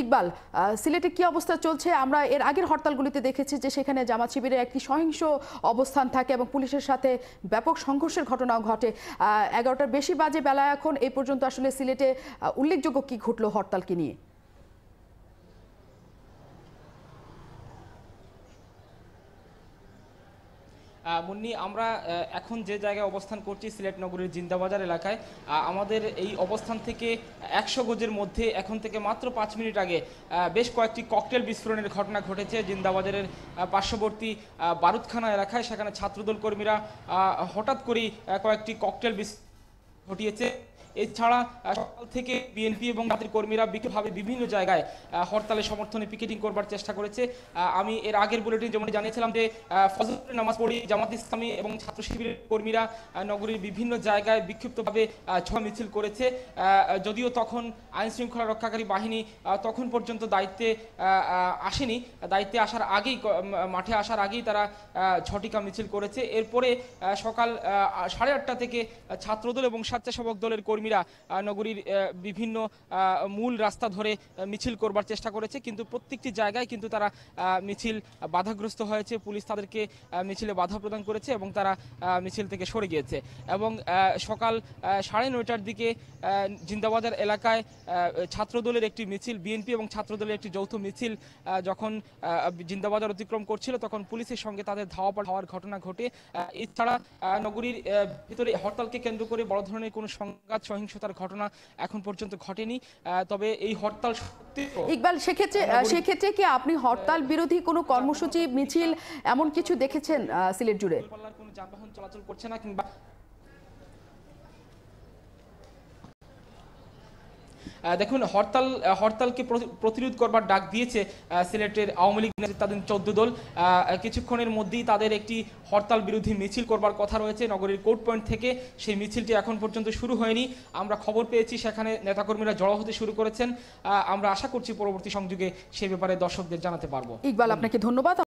ইকবাল সিলেটে কি অবস্থা চলছে আমরা এর আগের হরতালগুলিতে দেখেছি যে সেখানে জামাত শিবিরের একটি সহিংস অবস্থান থাকে এবং পুলিশের সাথে ব্যাপক সংঘর্ষের ঘটনাও ঘটে এগারোটার বেশি বাজে বেলা এখন এই পর্যন্ত আসলে সিলেটে উল্লেখযোগ্য কি ঘটলো হরতালকে নিয়ে মুন্নি আমরা এখন যে জায়গায় অবস্থান করছি সিলেট নগরীর জিন্দাবাজার এলাকায় আমাদের এই অবস্থান থেকে একশো গজের মধ্যে এখন থেকে মাত্র পাঁচ মিনিট আগে বেশ কয়েকটি ককটেল বিস্ফোরণের ঘটনা ঘটেছে জিন্দাবাজারের পার্শ্ববর্তী বারুদখানা এলাকায় সেখানে ছাত্রদল কর্মীরা হঠাৎ করেই কয়েকটি ককটেল বিস্ফোরণ ঘটিয়েছে এছাড়া সকাল থেকে বিএনপি এবং তাদের কর্মীরা বিক্ষোভাবে বিভিন্ন জায়গায় হরতালের সমর্থনে পিকেটিং করবার চেষ্টা করেছে আমি এর আগের বুলেটিন যেমন জানিয়েছিলাম যে ফজলের নামাজ পড়ি জামাত ইসলামী এবং ছাত্র শিবিরের কর্মীরা নগরীর বিভিন্ন জায়গায় বিক্ষিপ্তভাবে ছোঁয়া মিছিল করেছে যদিও তখন আইন শৃঙ্খলা রক্ষাকারী বাহিনী তখন পর্যন্ত দায়িত্বে আসেনি দায়িত্বে আসার আগেই মাঠে আসার আগেই তারা ঝটিকা মিছিল করেছে এরপরে সকাল সাড়ে আটটা থেকে ছাত্রদল এবং স্বেচ্ছাসেবক দলের কর্মী কর্মীরা নগরীর বিভিন্ন মূল রাস্তা ধরে মিছিল করবার চেষ্টা করেছে কিন্তু প্রত্যেকটি জায়গায় কিন্তু তারা মিছিল বাধাগ্রস্ত হয়েছে পুলিশ তাদেরকে মিছিলে বাধা প্রদান করেছে এবং তারা মিছিল থেকে সরে গিয়েছে এবং সকাল সাড়ে নয়টার দিকে জিন্দাবাজার এলাকায় ছাত্রদলের একটি মিছিল বিএনপি এবং ছাত্রদলের একটি যৌথ মিছিল যখন জিন্দাবাজার অতিক্রম করছিল তখন পুলিশের সঙ্গে তাদের ধাওয়া পাল হওয়ার ঘটনা ঘটে এছাড়া নগরীর ভিতরে হরতালকে কেন্দ্র করে বড় ধরনের কোনো সংঘাত সহিংসতার ঘটনা এখন পর্যন্ত ঘটেনি তবে এই হরতাল ইকবাল সেক্ষেত্রে সেক্ষেত্রে কি আপনি হরতাল বিরোধী কোনো কর্মসূচি মিছিল এমন কিছু দেখেছেন সিলেট জুড়ে যানবাহন চলাচল করছে না কিংবা দেখুন হরতাল হরতালকে প্রতিরোধ করবার ডাক দিয়েছে সিলেটের আওয়ামী লীগ তাদের চৌদ্দ দল কিছুক্ষণের মধ্যেই তাদের একটি হরতাল বিরোধী মিছিল করবার কথা রয়েছে নগরীর কোর্ট পয়েন্ট থেকে সেই মিছিলটি এখন পর্যন্ত শুরু হয়নি আমরা খবর পেয়েছি সেখানে নেতাকর্মীরা জড়ো হতে শুরু করেছেন আমরা আশা করছি পরবর্তী সংযোগে সে ব্যাপারে দর্শকদের জানাতে পারবো ইকবাল আপনাকে ধন্যবাদ